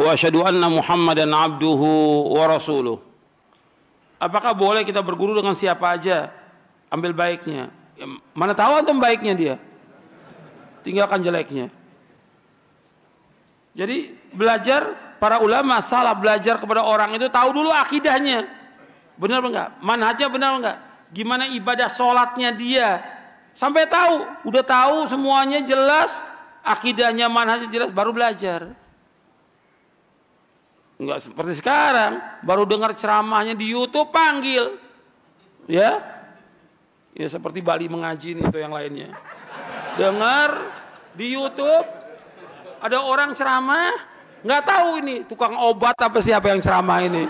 واشهد ان محمدا عبده ورسوله apakah boleh kita berguru dengan siapa aja ambil baiknya ya, mana tahu antum baiknya dia tinggalkan jeleknya jadi belajar para ulama salah belajar kepada orang itu tahu dulu akidahnya benar enggak Mana aja benar enggak gimana ibadah sholatnya dia sampai tahu udah tahu semuanya jelas akidahnya mana aja jelas baru belajar Enggak seperti sekarang, baru dengar ceramahnya di YouTube panggil. Ya. Ya seperti Bali mengaji nih itu yang lainnya. Dengar di YouTube ada orang ceramah, nggak tahu ini tukang obat apa siapa yang ceramah ini.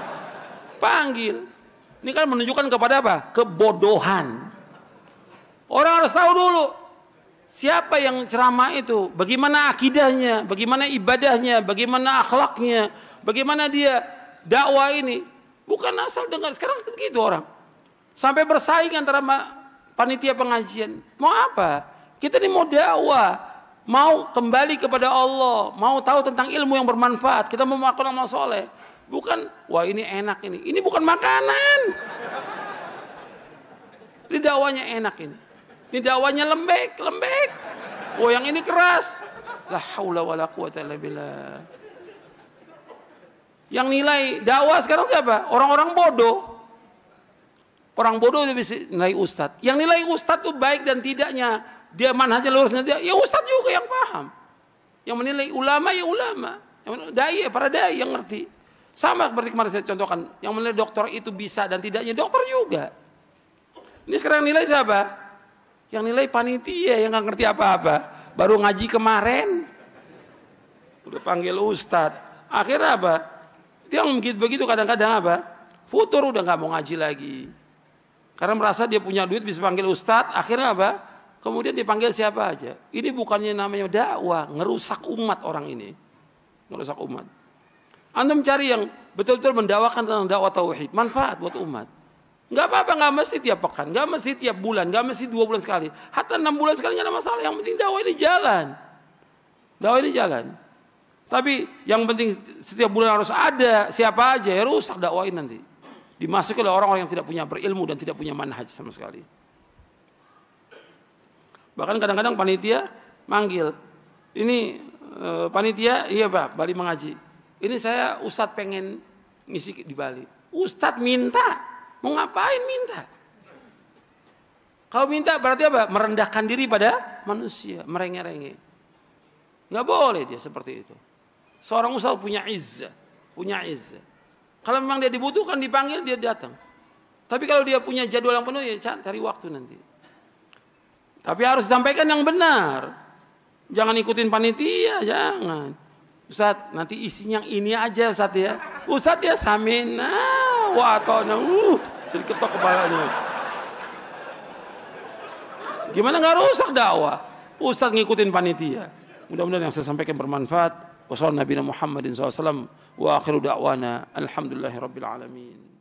Panggil. Ini kan menunjukkan kepada apa? Kebodohan. Orang harus tahu dulu siapa yang ceramah itu, bagaimana akidahnya, bagaimana ibadahnya, bagaimana akhlaknya, Bagaimana dia dakwah ini? Bukan asal dengar. Sekarang begitu orang. Sampai bersaing antara panitia pengajian. Mau apa? Kita ini mau dakwah. Mau kembali kepada Allah. Mau tahu tentang ilmu yang bermanfaat. Kita mau melakukan amal soleh. Bukan, wah ini enak ini. Ini bukan makanan. Ini dakwanya enak ini. Ini dakwanya lembek, lembek. wah yang ini keras. La haula wala quwata illa billah. Yang nilai dakwah sekarang siapa? Orang-orang bodoh. Orang bodoh dia bisa nilai ustad. Yang nilai ustad tuh baik dan tidaknya. Dia mana manhajnya lurusnya dia. Ya ustad juga yang paham. Yang menilai ulama ya ulama. Yang menilai dai ya para dai yang ngerti. Sama seperti kemarin saya contohkan. Yang menilai dokter itu bisa dan tidaknya dokter juga. Ini sekarang nilai siapa? Yang nilai panitia yang nggak ngerti apa-apa. Baru ngaji kemarin. Udah panggil ustad. Akhirnya apa? Dia begitu begitu kadang-kadang apa? Futur udah nggak mau ngaji lagi. Karena merasa dia punya duit bisa panggil ustadz, akhirnya apa? Kemudian dipanggil siapa aja. Ini bukannya namanya dakwah, ngerusak umat orang ini. Ngerusak umat. Anda mencari yang betul-betul mendawakan tentang dakwah tauhid, manfaat buat umat. Nggak apa-apa, nggak mesti tiap pekan, nggak mesti tiap bulan, nggak mesti dua bulan sekali. Hatta enam bulan sekali nggak ada masalah. Yang penting dakwah ini jalan. Dakwah ini jalan. Tapi yang penting setiap bulan harus ada siapa aja ya rusak dakwain nanti. Dimasuki oleh orang-orang yang tidak punya berilmu dan tidak punya manhaj sama sekali. Bahkan kadang-kadang panitia manggil, ini eh, panitia iya pak Bali mengaji. Ini saya Ustadz pengen ngisi di Bali. Ustadz minta, mau ngapain minta? Kalau minta berarti apa? Merendahkan diri pada manusia, merengek-rengek. Nggak boleh dia seperti itu. Seorang ustaz punya izzah, punya izzah. Kalau memang dia dibutuhkan dipanggil dia datang. Tapi kalau dia punya jadwal yang penuh ya cari waktu nanti. Tapi harus sampaikan yang benar. Jangan ikutin panitia, jangan. Ustaz, nanti isinya yang ini aja Ustaz ya. Ustaz ya samina wa atona. Uh, sedikit ketok kepalanya. Gimana nggak rusak dakwah? Ustaz ngikutin panitia. Mudah-mudahan yang saya sampaikan bermanfaat. وصلى نبينا محمد صلى الله عليه وسلم وآخر دعوانا الحمد لله رب العالمين